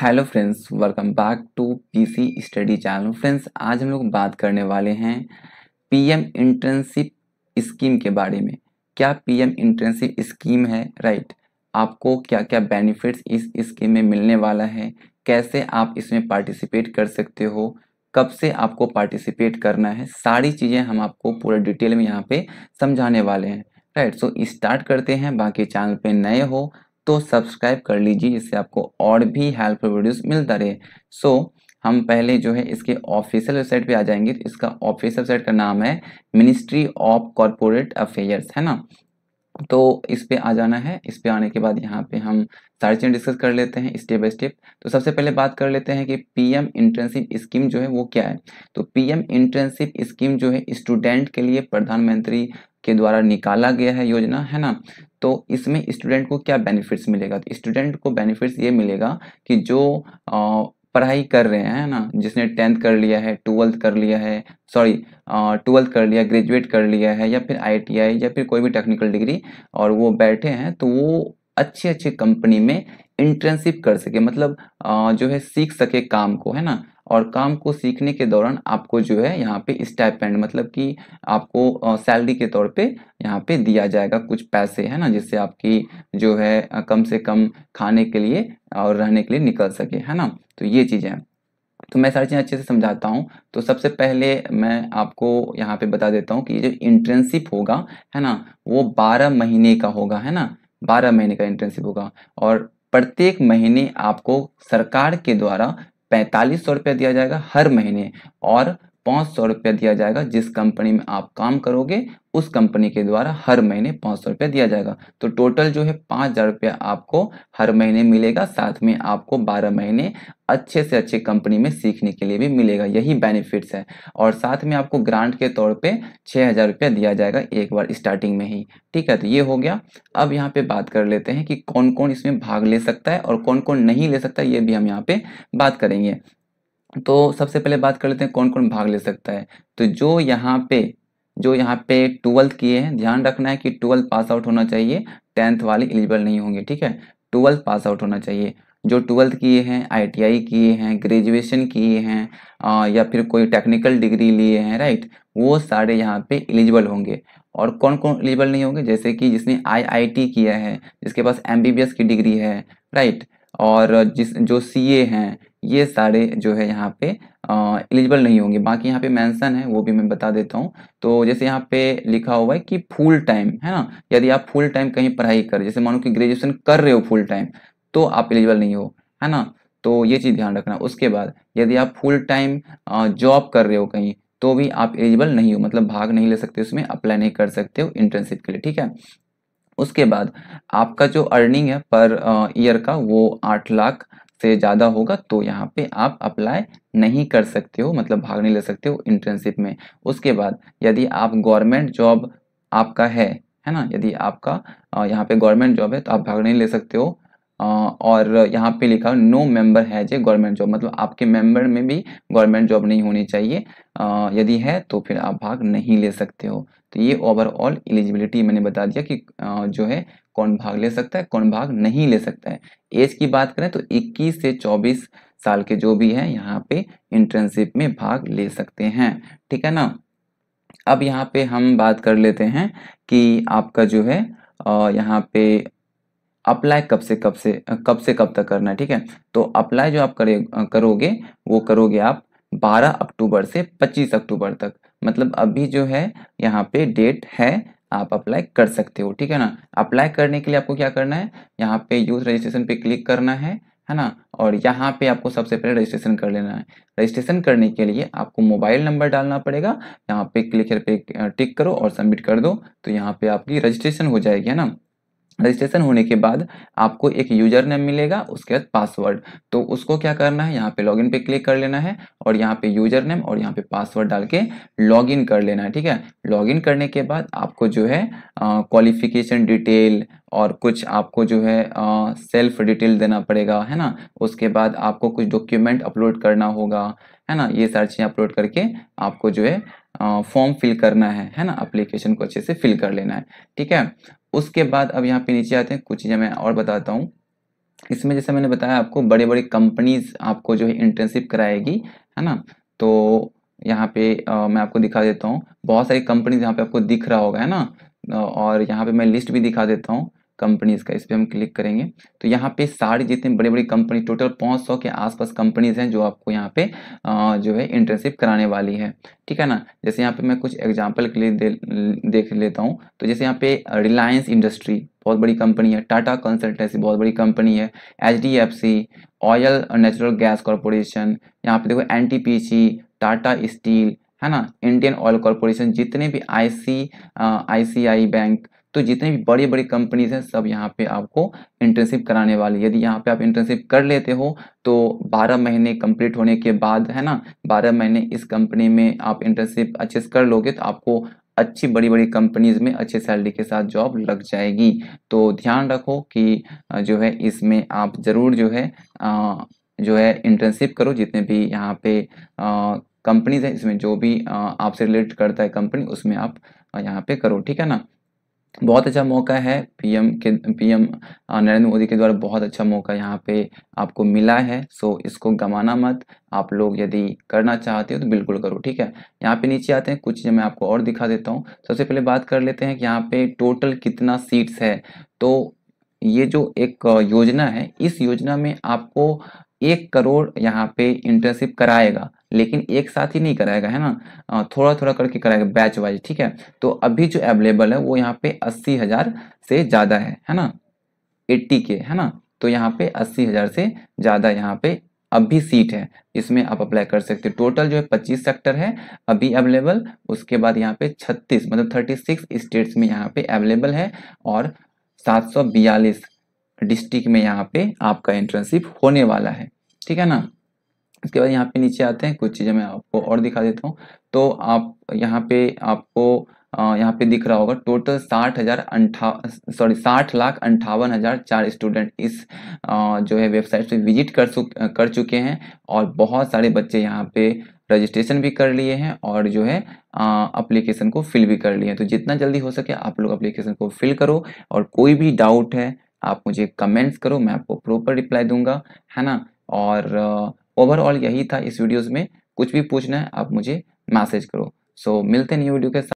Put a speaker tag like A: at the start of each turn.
A: hello friends welcome back to PC study channel friends आज हम लोग बात करने वाले हैं पीएम इंटर्नशिप स्कीम के बारे में क्या पीएम इंटर्नशिप स्कीम है राइट आपको क्या क्या बेनिफिट्स इस स्कीम में मिलने वाला है कैसे आप इसमें पार्टिसिपेट कर सकते हो कब से आपको पार्टिसिपेट करना है सारी चीज़ें हम आपको पूरा डिटेल में यहाँ पे समझाने वाले हैं राइट सो स्टार्ट करते हैं बाकी चैनल पे नए हो तो सब्सक्राइब कर लीजिए इससे आपको और भी हेल्पफुल वीडियोस मिलता रहे सो so, हम पहले जो है इसके ऑफिशियल वेबसाइट पे आ जाएंगे तो इसका ऑफिशियल वेबसाइट का नाम है मिनिस्ट्री ऑफ कॉरपोरेट अफेयर्स है ना तो इस पे आ जाना है इस पे आने के बाद यहाँ पे हम सारी चीज़ें डिस्कस कर लेते हैं स्टेप बाय स्टेप तो सबसे पहले बात कर लेते हैं कि पीएम इंटर्नशिप स्कीम जो है वो क्या है तो पीएम इंटर्नशिप स्कीम जो है स्टूडेंट के लिए प्रधानमंत्री के द्वारा निकाला गया है योजना है ना तो इसमें स्टूडेंट को क्या बेनिफिट्स मिलेगा तो स्टूडेंट को बेनिफिट्स ये मिलेगा कि जो पढ़ाई कर रहे हैं ना जिसने टेंथ कर लिया है ट्वेल्थ कर लिया है सॉरी ट्वेल्थ कर लिया ग्रेजुएट कर लिया है या फिर आईटीआई या फिर कोई भी टेक्निकल डिग्री और वो बैठे हैं तो वो अच्छी अच्छी कंपनी में इंटर्नशिप कर सके मतलब आ, जो है सीख सके काम को है ना और काम को सीखने के दौरान आपको जो है यहाँ पे स्टाइपेंड मतलब कि आपको सैलरी के तौर पे यहाँ पे दिया जाएगा कुछ पैसे है ना जिससे आपकी जो है कम से कम खाने के लिए और रहने के लिए निकल सके है ना तो ये चीज़ें हैं तो मैं सारी चीज़ें अच्छे से समझाता हूँ तो सबसे पहले मैं आपको यहाँ पे बता देता हूँ कि जो इंटर्नशिप होगा है ना वो बारह महीने का होगा है ना बारह महीने का इंटर्नशिप होगा और प्रत्येक महीने आपको सरकार के द्वारा पैंतालीस सौ रुपया दिया जाएगा हर महीने और पाँच सौ रुपया दिया जाएगा जिस कंपनी में आप काम करोगे उस कंपनी के द्वारा हर महीने पाँच सौ रुपया दिया जाएगा तो टोटल जो है पाँच हज़ार रुपया आपको हर महीने मिलेगा साथ में आपको बारह महीने अच्छे से अच्छे कंपनी में सीखने के लिए भी मिलेगा यही बेनिफिट्स है और साथ में आपको ग्रांट के तौर पर छः हज़ार रुपया दिया जाएगा एक बार स्टार्टिंग में ही ठीक है तो ये हो गया अब यहाँ पे बात कर लेते हैं कि कौन कौन इसमें भाग ले सकता है और कौन कौन नहीं ले सकता ये भी हम यहाँ पे बात करेंगे तो सबसे पहले बात कर लेते हैं कौन कौन भाग ले सकता है तो जो यहाँ पे जो यहाँ पे ट्वेल्थ किए हैं ध्यान रखना है कि ट्वेल्थ पास आउट होना चाहिए टेंथ वाले एलिजिबल नहीं होंगे ठीक है ट्वेल्थ पास आउट होना चाहिए जो ट्वेल्थ किए हैं आईटीआई किए हैं ग्रेजुएशन किए हैं या फिर कोई टेक्निकल डिग्री लिए हैं राइट वो सारे यहाँ पे एलिजिबल होंगे और कौन कौन एलिजिबल नहीं होंगे जैसे कि जिसने आईआईटी किया है जिसके पास एमबीबीएस की डिग्री है राइट और जिस जो सी ए हैं ये सारे जो है यहाँ पे एलिजिबल नहीं होंगे बाकी यहाँ पे मेंशन है वो भी मैं बता देता हूँ तो जैसे यहाँ पे लिखा हुआ है कि फुल टाइम है ना यदि आप फुल टाइम कहीं पढ़ाई कर जैसे मानो कि ग्रेजुएशन कर रहे हो फुल टाइम तो आप एलिजिबल नहीं हो है ना तो ये चीज़ ध्यान रखना उसके बाद यदि आप फुल टाइम जॉब कर रहे हो कहीं तो भी आप एलिजिबल नहीं हो मतलब भाग नहीं ले सकते उसमें अप्लाई नहीं कर सकते हो इंटर्नशिप के लिए ठीक है उसके बाद आपका जो अर्निंग है पर ईयर का वो आठ लाख से ज़्यादा होगा तो यहाँ पे आप अप्लाई नहीं कर सकते हो मतलब भाग नहीं ले सकते हो इंटर्नशिप में उसके बाद यदि आप गवर्नमेंट जॉब आपका है है ना यदि आपका यहाँ पे गवर्नमेंट जॉब है तो आप भाग नहीं ले सकते हो और यहाँ पे लिखा no member has a government job मतलब आपके मेंबर में भी गवर्नमेंट जॉब नहीं होनी चाहिए यदि है तो फिर आप भाग नहीं ले सकते हो तो ये ओवरऑल एलिजिबिलिटी मैंने बता दिया कि जो है कौन भाग ले सकता है कौन भाग नहीं ले सकता है एज की बात करें तो 21 से 24 साल के जो भी हैं यहाँ पे इंटर्नशिप में भाग ले सकते हैं ठीक है ना अब यहाँ पे हम बात कर लेते हैं कि आपका जो है यहाँ पे अप्लाई कब से कब से कब से कब तक करना है ठीक है तो अप्लाई जो आप करे करोगे वो करोगे आप 12 अक्टूबर से 25 अक्टूबर तक मतलब अभी जो है यहाँ पे डेट है आप अप्लाई कर सकते हो ठीक है ना अप्लाई करने के लिए आपको क्या करना है यहाँ पे यूथ रजिस्ट्रेशन पे क्लिक करना है है ना और यहाँ पे आपको सबसे पहले रजिस्ट्रेशन कर लेना है रजिस्ट्रेशन करने के लिए आपको मोबाइल नंबर डालना पड़ेगा यहाँ पे क्लिक पे टिक करो और सबमिट कर दो तो यहाँ पे आपकी रजिस्ट्रेशन हो जाएगी है ना रजिस्ट्रेशन होने के बाद आपको एक यूजर नेम मिलेगा उसके बाद पासवर्ड तो उसको क्या करना है यहाँ पे लॉगिन पे क्लिक कर लेना है और यहाँ पे यूजर नेम और यहाँ पे पासवर्ड डाल के लॉगिन कर लेना है ठीक है लॉगिन करने के बाद आपको जो है क्वालिफिकेशन डिटेल और कुछ आपको जो है सेल्फ डिटेल देना पड़ेगा है ना उसके बाद आपको कुछ डॉक्यूमेंट अपलोड करना होगा है ना ये सारी चीज़ें अपलोड करके आपको जो है फॉर्म फिल करना है है ना एप्लीकेशन को अच्छे से फिल कर लेना है ठीक है उसके बाद अब यहाँ पे नीचे आते हैं कुछ चीज़ें मैं और बताता हूँ इसमें जैसे मैंने बताया आपको बड़े बड़े कंपनीज आपको जो है इंटर्नशिप कराएगी है ना तो यहाँ पे आ, मैं आपको दिखा देता हूँ बहुत सारी कंपनीज यहाँ पे आपको दिख रहा होगा है ना और यहाँ पे मैं लिस्ट भी दिखा देता हूँ कंपनीज का इस पर हम क्लिक करेंगे तो यहाँ पे सारी जितनी बड़ी बड़ी कंपनी टोटल 500 के आसपास कंपनीज हैं जो आपको यहाँ पे जो है इंटर्नशिप कराने वाली है ठीक है ना जैसे यहाँ पे मैं कुछ एग्जांपल के लिए दे, देख लेता हूँ तो जैसे यहाँ पे रिलायंस इंडस्ट्री बहुत बड़ी कंपनी है टाटा कंसल्टेंसी बहुत बड़ी कंपनी है H D F C oil natural gas corporation यहाँ पे देखो N T P C Tata steel है ना इंडियन ऑयल कॉरपोरेशन जितने भी आई सी आई सी आई बैंक तो जितने भी बड़ी बड़ी कंपनीज हैं सब यहाँ पे आपको इंटर्नशिप कराने वाली यदि यहाँ पे आप इंटर्नशिप कर लेते हो तो 12 महीने कंप्लीट होने के बाद है ना 12 महीने इस कंपनी में आप इंटर्नशिप अच्छे से कर लोगे तो आपको अच्छी बड़ी बड़ी कंपनीज में अच्छे सैलरी के साथ जॉब लग जाएगी तो ध्यान रखो कि जो है इसमें आप ज़रूर जो है जो है इंटर्नशिप करो जितने भी यहाँ पे कंपनीज है इसमें जो भी आपसे रिलेट करता है कंपनी उसमें आप यहाँ पे करो ठीक है ना बहुत अच्छा मौका है पीएम के पीएम नरेंद्र मोदी के द्वारा बहुत अच्छा मौका यहाँ पे आपको मिला है सो इसको गंवाना मत आप लोग यदि करना चाहते हो तो बिल्कुल करो ठीक है यहाँ पे नीचे आते हैं कुछ चीज़ें मैं आपको और दिखा देता हूँ सबसे पहले बात कर लेते हैं कि यहाँ पे टोटल कितना सीट्स है तो ये जो एक योजना है इस योजना में आपको एक करोड़ यहाँ पे इंटर्नशिप कराएगा लेकिन एक साथ ही नहीं कराएगा है ना थोड़ा थोड़ा करके कराएगा बैच वाइज ठीक है तो अभी जो अवेलेबल है वो यहाँ पे अस्सी हजार से ज़्यादा है है ना एट्टी के है ना तो यहाँ पे अस्सी हजार से ज़्यादा यहाँ पे अभी सीट है इसमें आप अप्लाई कर सकते हो टोटल जो है पच्चीस सेक्टर है अभी अवेलेबल उसके बाद यहाँ पे छत्तीस मतलब थर्टी सिक्स स्टेट्स में यहाँ पे अवेलेबल है और सात सौ बयालीस डिस्ट्रिक्ट में यहाँ पे आपका इंटर्नशिप होने वाला है ठीक है ना इसके बाद यहाँ पे नीचे आते हैं कुछ चीज़ें मैं आपको और दिखा देता हूँ तो आप यहाँ पे आपको यहाँ पे दिख रहा होगा टोटल साठ हजार अंठा सॉरी साठ लाख अंठावन हजार चार स्टूडेंट इस आ, जो है वेबसाइट पे विजिट कर कर चुके हैं और बहुत सारे बच्चे यहाँ पे रजिस्ट्रेशन भी कर लिए हैं और जो है अप्लीकेशन को फिल भी कर लिए हैं तो जितना जल्दी हो सके आप लोग अप्लीकेशन को फिल करो और कोई भी डाउट है आप मुझे कमेंट्स करो मैं आपको प्रॉपर रिप्लाई दूंगा है ना और ओवरऑल यही था इस वीडियोज़ में कुछ भी पूछना है आप मुझे मैसेज करो सो so, मिलते हैं न्यू वीडियो के साथ